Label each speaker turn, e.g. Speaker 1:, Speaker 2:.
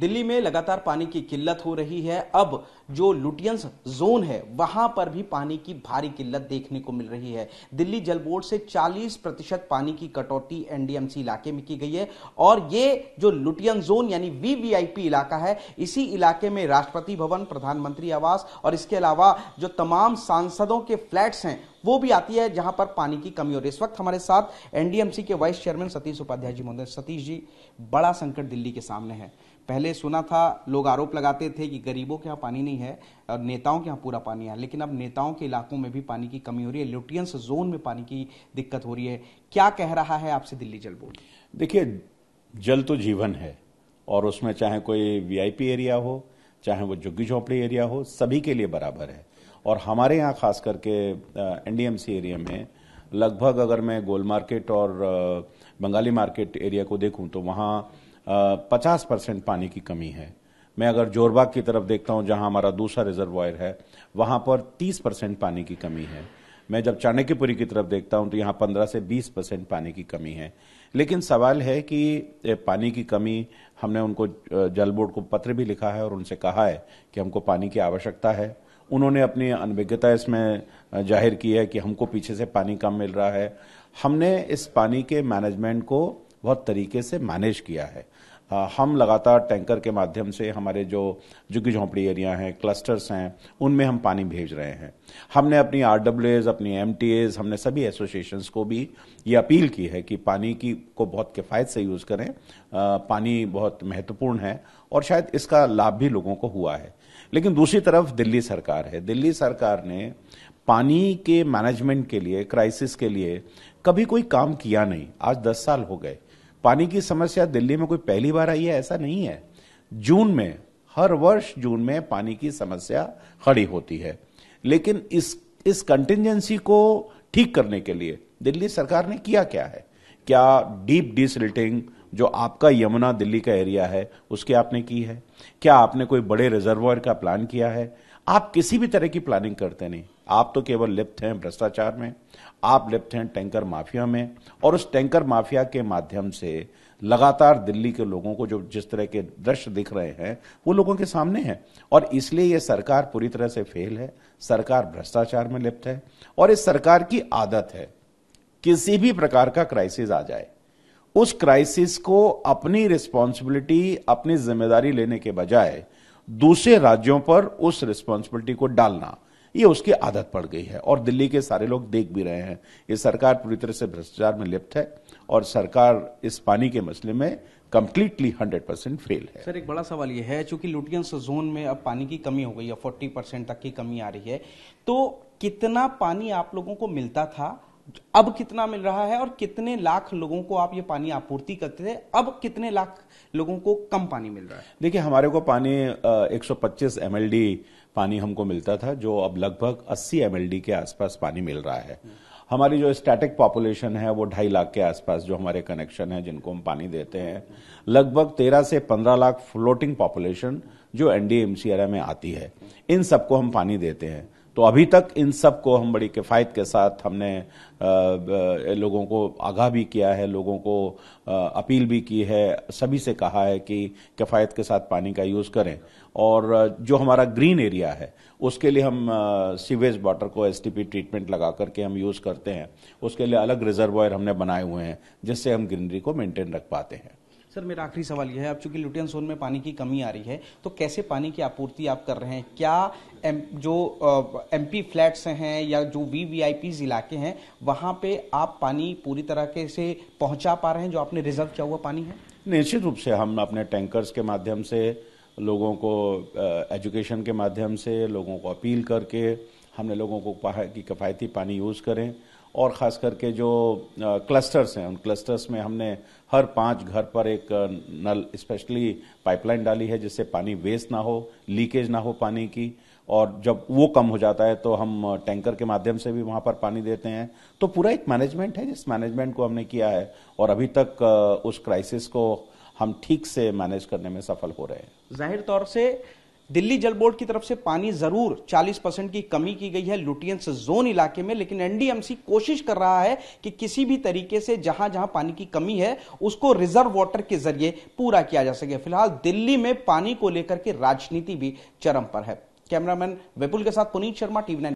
Speaker 1: दिल्ली में लगातार पानी की किल्लत हो रही है अब जो लुटियंस जोन है वहां पर भी पानी की भारी किल्लत देखने को मिल रही है दिल्ली जल बोर्ड से 40 प्रतिशत पानी की कटौती एनडीएमसी इलाके में की गई है और ये जो लुटियन जोन यानी वीवीआईपी इलाका है इसी इलाके में राष्ट्रपति भवन प्रधानमंत्री आवास और इसके अलावा जो तमाम सांसदों के फ्लैट्स हैं वो भी आती है जहां पर पानी की कमी और इस वक्त हमारे साथ एनडीएमसी के वाइस चेयरमैन सतीश उपाध्याय जी महोदय सतीश जी बड़ा संकट दिल्ली के सामने है पहले पहले सुना था लोग आरोप लगाते थे कि गरीबों के यहाँ पानी नहीं है और नेताओं के यहाँ पूरा पानी है लेकिन अब नेताओं के इलाकों में भी पानी की कमी हो रही है लुटियंस जोन में पानी की दिक्कत हो रही है क्या कह रहा है आपसे दिल्ली जल बोर्ड
Speaker 2: देखिए जल तो जीवन है और उसमें चाहे कोई वीआईपी एरिया हो चाहे वो झुग्गी झोंपड़ी एरिया हो सभी के लिए बराबर है और हमारे यहाँ खास करके एनडीएमसी एरिया में लगभग अगर मैं गोल मार्केट और बंगाली मार्केट एरिया को देखूं तो वहाँ पचास परसेंट पानी की कमी है मैं अगर जोरबाग की तरफ देखता हूँ जहाँ हमारा दूसरा रिजर्वायर है वहाँ पर तीस परसेंट पानी की कमी है मैं जब चाणक्यपुरी की तरफ देखता हूँ तो यहाँ पंद्रह से बीस परसेंट पानी की कमी है लेकिन सवाल है कि पानी की कमी हमने उनको जल बोर्ड को पत्र भी लिखा है और उनसे कहा है कि हमको पानी की आवश्यकता है उन्होंने अपनी अनभिज्ञता इसमें जाहिर की है कि हमको पीछे से पानी कम मिल रहा है हमने इस पानी के मैनेजमेंट को बहुत तरीके से मैनेज किया है हम लगातार टैंकर के माध्यम से हमारे जो झुग्गी झोंपड़ी एरिया हैं क्लस्टर्स हैं उनमें हम पानी भेज रहे हैं हमने अपनी आर अपनी एम हमने सभी एसोसिएशंस को भी ये अपील की है कि पानी की को बहुत किफ़ायत से यूज़ करें आ, पानी बहुत महत्वपूर्ण है और शायद इसका लाभ भी लोगों को हुआ है लेकिन दूसरी तरफ दिल्ली सरकार है दिल्ली सरकार ने पानी के मैनेजमेंट के लिए क्राइसिस के लिए कभी कोई काम किया नहीं आज दस साल हो गए पानी की समस्या दिल्ली में कोई पहली बार आई है ऐसा नहीं है जून में हर वर्ष जून में पानी की समस्या खड़ी होती है लेकिन इस इस कंटिजेंसी को ठीक करने के लिए दिल्ली सरकार ने किया क्या है क्या डीप डिसल्टिंग जो आपका यमुना दिल्ली का एरिया है उसके आपने की है क्या आपने कोई बड़े रिजर्वर का प्लान किया है आप किसी भी तरह की प्लानिंग करते नहीं आप तो केवल लिप्त हैं भ्रष्टाचार में आप लिप्त हैं टैंकर माफिया में और उस टैंकर माफिया के माध्यम से लगातार दिल्ली के लोगों को जो जिस तरह के दृश्य दिख रहे हैं वो लोगों के सामने है और इसलिए ये सरकार पूरी तरह से फेल है सरकार भ्रष्टाचार में लिप्त है और इस सरकार की आदत है किसी भी प्रकार का क्राइसिस आ जाए उस क्राइसिस को अपनी रिस्पॉन्सिबिलिटी अपनी जिम्मेदारी लेने के बजाय दूसरे राज्यों पर उस रिस्पॉन्सिबिलिटी को डालना ये उसकी आदत पड़ गई है और दिल्ली के सारे लोग देख भी रहे हैं ये सरकार पूरी तरह से भ्रष्टाचार में लिप्त है और सरकार इस पानी के मसले में कंप्लीटली हंड्रेड परसेंट फेल
Speaker 1: है सर एक बड़ा सवाल ये है चूंकि लुटियंस जोन में अब पानी की कमी हो गई है फोर्टी परसेंट तक की कमी आ रही है तो कितना पानी आप लोगों को मिलता था अब कितना मिल रहा है और कितने लाख लोगों को आप ये पानी आपूर्ति करते थे अब कितने लाख लोगों को कम पानी मिल रहा है
Speaker 2: देखिए हमारे को पानी एक सौ पानी हमको मिलता था जो अब लगभग 80 एम के आसपास पानी मिल रहा है हमारी जो स्टैटिक पॉपुलेशन है वो ढाई लाख के आसपास जो हमारे कनेक्शन है जिनको हम पानी देते हैं लगभग तेरह से पंद्रह लाख फ्लोटिंग पॉपुलेशन जो एनडीएमसीआर में आती है इन सबको हम पानी देते हैं तो अभी तक इन सब को हम बड़ी किफ़ायत के साथ हमने लोगों को आगाह भी किया है लोगों को अपील भी की है सभी से कहा है कि किफ़ायत के साथ पानी का यूज़ करें और जो हमारा ग्रीन एरिया है उसके लिए हम सीवेज वाटर को एस ट्रीटमेंट लगा करके हम यूज़ करते हैं उसके लिए अलग रिजर्वायर हमने बनाए हुए हैं जिससे हम ग्रीनरी को मेंटेन रख पाते हैं
Speaker 1: सर मेरा आखिरी सवाल यह है अब चूंकि लुटियन सोन में पानी की कमी आ रही है तो कैसे पानी की आपूर्ति आप कर रहे हैं क्या एम, जो एमपी फ्लैट्स हैं या जो वी वी आई पी इलाके हैं वहाँ पे आप पानी पूरी तरह के से पहुँचा पा रहे हैं जो आपने रिजर्व किया हुआ पानी है
Speaker 2: निश्चित रूप से हम अपने टैंकर्स के माध्यम से लोगों को एजुकेशन के माध्यम से लोगों को अपील करके हमने लोगों को कहा कि किफ़ायती पानी यूज़ करें और ख़ास करके जो क्लस्टर्स हैं उन क्लस्टर्स में हमने हर पांच घर पर एक नल स्पेशली पाइपलाइन डाली है जिससे पानी वेस्ट ना हो लीकेज ना हो पानी की और जब वो कम हो जाता है तो हम टैंकर के माध्यम से भी वहाँ पर पानी देते हैं तो पूरा एक मैनेजमेंट है जिस मैनेजमेंट को हमने किया है और अभी तक उस क्राइसिस को हम ठीक से मैनेज करने में सफल हो रहे
Speaker 1: हैं जाहिर तौर से दिल्ली जल बोर्ड की तरफ से पानी जरूर 40 परसेंट की कमी की गई है लुटियंस जोन इलाके में लेकिन एनडीएमसी कोशिश कर रहा है कि किसी भी तरीके से जहां जहां पानी की कमी है उसको रिजर्व वाटर के जरिए पूरा किया जा सके फिलहाल दिल्ली में पानी को लेकर के राजनीति भी चरम पर है कैमरामैन विपुल के साथ पुनीत शर्मा टीवी